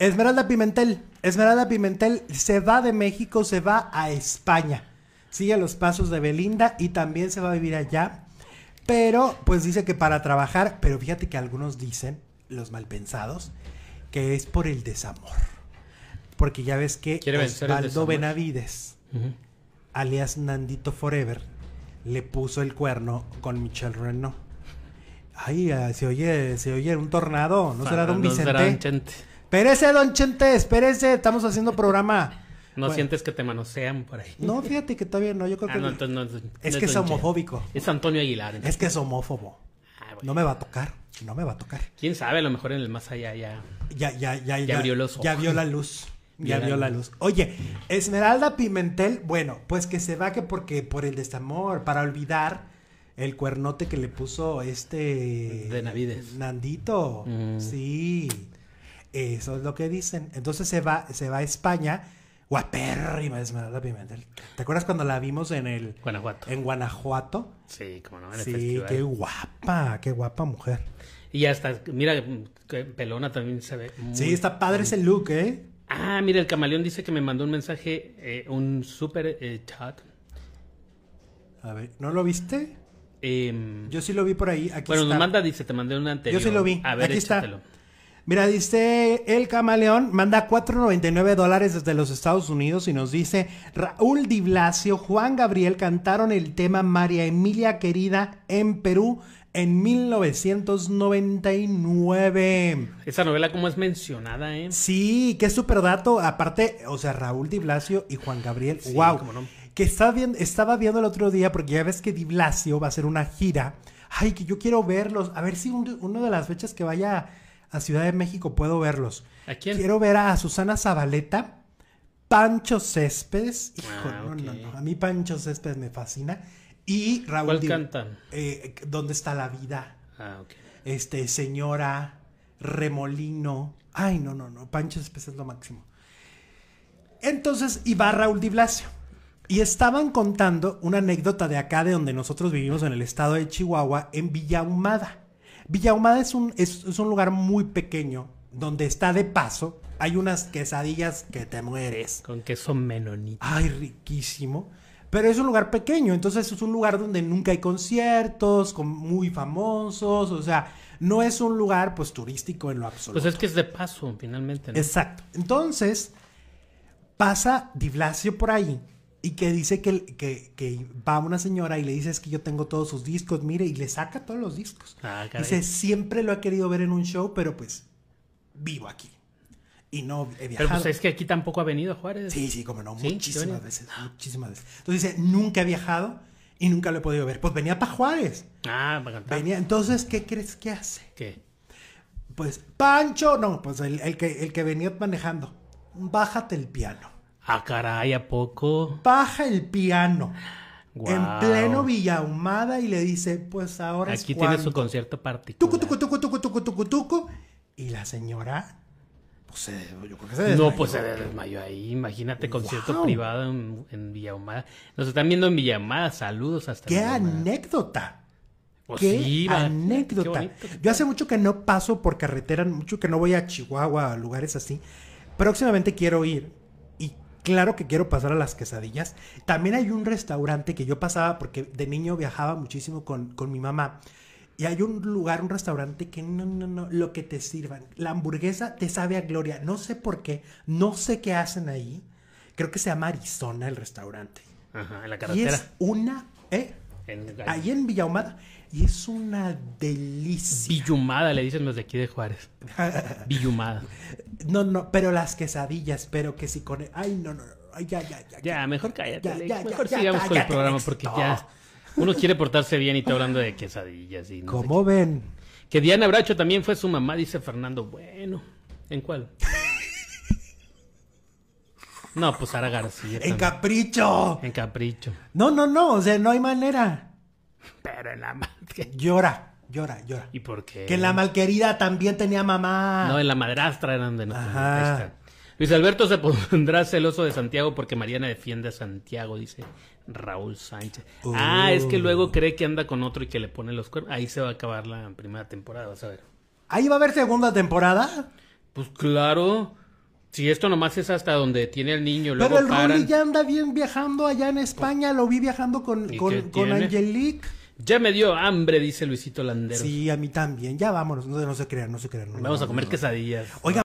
Esmeralda Pimentel. Esmeralda Pimentel se va de México, se va a España. Sigue los pasos de Belinda y también se va a vivir allá. Pero, pues dice que para trabajar, pero fíjate que algunos dicen, los malpensados, que es por el desamor. Porque ya ves que Osvaldo Benavides, alias Nandito Forever, le puso el cuerno con Michelle Renault. Ay, ah, se oye, se oye un tornado, ¿no será Don Vicente? Espérese, don Chente, espérese. Estamos haciendo programa. No sientes que te manosean por ahí. No, fíjate que todavía no. Yo creo ah, que. es que es homofóbico. Es Antonio Aguilar. Es que es homófobo. Ah, no me va a tocar. No me va a tocar. Quién sabe, a lo mejor en el más allá ya. Ya, ya, ya. Ya, los Ya vio la luz. Ya vio la luz. Oye, Esmeralda Pimentel, bueno, pues que se que porque por el desamor, para olvidar el cuernote que le puso este. De Navides. Nandito. Mm. Sí. Eso es lo que dicen. Entonces se va, se va a España. Guapérrima la Pimentel. ¿Te acuerdas cuando la vimos en el. Guanajuato. En Guanajuato. Sí, como no, en el Sí, qué guapa, qué guapa mujer. Y ya está. Mira, pelona también se ve. sí, está padre ese look, ¿eh? Ah, mira, el camaleón dice que me mandó un mensaje, eh, un super eh, chat. A ver, ¿no lo viste? Em, Yo sí lo vi por ahí. bueno, nos manda, dice, te mandé un anterior. Yo sí lo vi. A ver, Aquí está. Mira, dice el camaleón, manda 4.99 dólares desde los Estados Unidos y nos dice, Raúl Di Blasio, Juan Gabriel cantaron el tema María Emilia Querida en Perú en 1999. Esa novela como es mencionada, ¿eh? Sí, qué súper dato. Aparte, o sea, Raúl Di Blasio y Juan Gabriel, wow. Que estaba viendo, el otro día, porque ya ves que Di Blasio va a hacer una gira. Ay, que yo quiero verlos. A ver si una de las fechas que vaya a Ciudad de México puedo verlos. ¿A quién? Quiero ver a Susana Zabaleta, Pancho Céspedes. Ah, hijo, no, no, no. A mí Pancho Céspedes me fascina. Y Raúl. ¿Cuál cantan? Eh, ¿Dónde está la vida? Ah, ok. Este, Señora, Remolino. Ay, no, no, no. Pancho Céspedes es lo máximo. Entonces, iba Raúl Di Blasio. Y estaban contando una anécdota de acá, de donde nosotros vivimos en el estado de Chihuahua, en Villa Humada. Villa es un, es, un lugar muy pequeño donde está de paso. Hay unas quesadillas que te mueres. Con queso menonita. Ay, riquísimo. Pero es un lugar pequeño, entonces es un lugar donde nunca hay conciertos, con muy famosos, o sea, no es un lugar pues turístico en lo absoluto. Pues es que es de paso, finalmente. Exacto. Entonces, pasa Di por ahí y que dice que, que, que, va una señora y le dice, es que yo tengo todos sus discos, mire, y le saca todos los discos. Ah, dice, siempre lo ha querido ver en un show, pero pues vivo aquí. Y no he pues, viajado. Pero es que aquí tampoco ha venido Juárez. Sí, sí, como no, muchísimas veces, muchísimas veces. Entonces dice, nunca he viajado y nunca lo he podido ver. Pues venía para Juárez. Ah, para cantar. Venía, entonces, ¿qué crees que hace? ¿Qué? Pues, Pancho, no, pues el, que, el que venía manejando, bájate el piano. A ah, caray, ¿a poco? Baja el piano. En pleno Villahumada y le dice, pues ahora Aquí tiene su concierto particular. tuco tuco y la señora, pues se, yo creo No, pues se desmayó ahí. Imagínate, concierto privado en, Villa Villahumada. Nos están viendo en Villahumada. Saludos hasta ¡Qué pues anécdota! qué anécdota. yo hace mucho que no paso por carretera, mucho que no voy a Chihuahua, a lugares así. Próximamente quiero ir Claro que quiero pasar a las quesadillas. También hay un restaurante que yo pasaba porque de niño viajaba muchísimo con, mi mamá. Y hay un lugar, un restaurante que no, no, no, lo que te sirvan. La hamburguesa te sabe a gloria. No sé por qué, no sé qué hacen ahí. Creo que se llama Arizona el restaurante. Ajá, en la carretera. Y es una, ¿eh? ahí en Villahumada. Y es una delicia. Villumada, le dicen los de aquí de Juárez. Villumada. No, no, pero las quesadillas, pero que si con. Ay, no, no, ya, ya, ya. Ya, mejor cállate. Ya, mejor sigamos con el programa porque ya. Uno quiere portarse bien y está hablando de quesadillas. Y no ¿Cómo ven? Que Diana Bracho también fue su mamá, dice Fernando. Bueno, ¿en cuál? No, pues Sara García. ¡En capricho! En capricho. No, no, no, o sea, no hay manera. Pero en la madre. Llora, llora, llora. ¿Y por qué? Que en la malquerida también tenía mamá. No, en la madrastra eran de nosotros. Ajá. Luis Alberto se pondrá celoso de Santiago porque Mariana defiende a Santiago, dice Raúl Sánchez. Ah, es que luego uh. cree que anda con otro y que le pone los cuernos. Ahí se va a acabar la primera temporada, vas a ver. ¿Ahí va a haber segunda temporada? Pues claro. Si esto nomás es hasta donde tiene el niño, luego Pero el ya anda bien viajando allá en España, lo vi viajando con, con, Angelique. Ya me dio hambre, dice Luisito Landero. Sí, a mí también. Ya vámonos, no, se crean, no se crean. Vamos a comer quesadillas. Oiga,